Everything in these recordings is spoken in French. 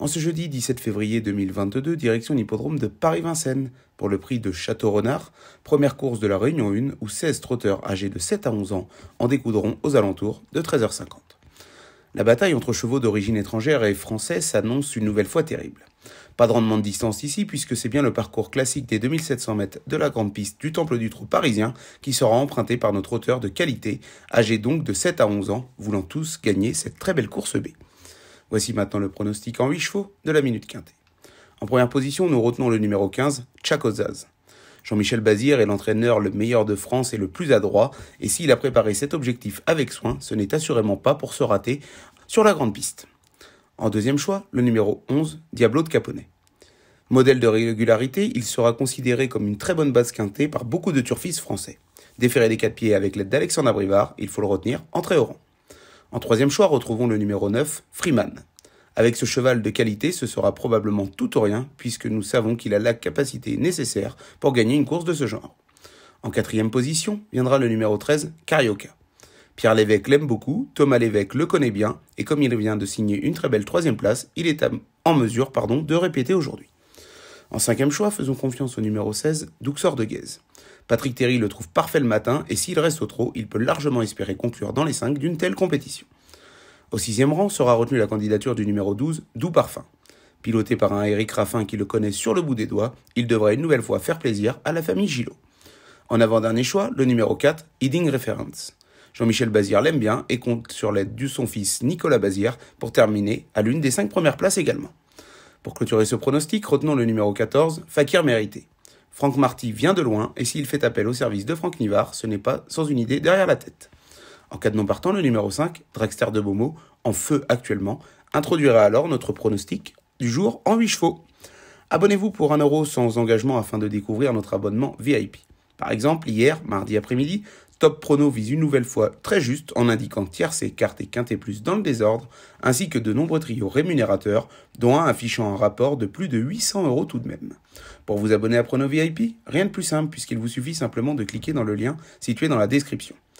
En ce jeudi 17 février 2022, direction l'hippodrome de Paris-Vincennes pour le prix de Château-Renard, première course de la Réunion 1 où 16 trotteurs âgés de 7 à 11 ans en découdront aux alentours de 13h50. La bataille entre chevaux d'origine étrangère et français s'annonce une nouvelle fois terrible. Pas de rendement de distance ici puisque c'est bien le parcours classique des 2700 mètres de la grande piste du Temple du Trou parisien qui sera emprunté par notre auteur de qualité, âgés donc de 7 à 11 ans, voulant tous gagner cette très belle course B. Voici maintenant le pronostic en 8 chevaux de la minute quintée. En première position, nous retenons le numéro 15, Chakozaz. Jean-Michel Bazir est l'entraîneur le meilleur de France et le plus adroit, et s'il a préparé cet objectif avec soin, ce n'est assurément pas pour se rater sur la grande piste. En deuxième choix, le numéro 11, Diablo de Caponnet. Modèle de régularité, il sera considéré comme une très bonne base quintée par beaucoup de turfistes français. Déféré des quatre pieds avec l'aide d'Alexandre Brivard, il faut le retenir, entrée au rang. En troisième choix, retrouvons le numéro 9, Freeman. Avec ce cheval de qualité, ce sera probablement tout ou rien, puisque nous savons qu'il a la capacité nécessaire pour gagner une course de ce genre. En quatrième position viendra le numéro 13, Carioca. Pierre Lévesque l'aime beaucoup, Thomas Lévesque le connaît bien, et comme il vient de signer une très belle troisième place, il est en mesure pardon, de répéter aujourd'hui. En cinquième choix, faisons confiance au numéro 16, Douxor de Guèze. Patrick Terry le trouve parfait le matin, et s'il reste au trot, il peut largement espérer conclure dans les 5 d'une telle compétition. Au sixième rang sera retenue la candidature du numéro 12, Doux Parfum. Piloté par un Eric Raffin qui le connaît sur le bout des doigts, il devrait une nouvelle fois faire plaisir à la famille Gillot. En avant-dernier choix, le numéro 4, Eating Reference. Jean-Michel Bazière l'aime bien et compte sur l'aide de son fils Nicolas Bazière pour terminer à l'une des cinq premières places également. Pour clôturer ce pronostic, retenons le numéro 14, Fakir Mérité. Franck Marty vient de loin et s'il fait appel au service de Franck Nivard, ce n'est pas sans une idée derrière la tête. En cas de non partant, le numéro 5, Dragster de Beaumont, en feu actuellement, introduira alors notre pronostic du jour en 8 chevaux. Abonnez-vous pour 1€ sans engagement afin de découvrir notre abonnement VIP. Par exemple, hier, mardi après-midi, Top Prono vise une nouvelle fois très juste en indiquant tiers, et cartes et quintet plus dans le désordre, ainsi que de nombreux trios rémunérateurs, dont un affichant un rapport de plus de 800 euros tout de même. Pour vous abonner à Prono VIP, rien de plus simple puisqu'il vous suffit simplement de cliquer dans le lien situé dans la description.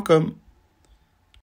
com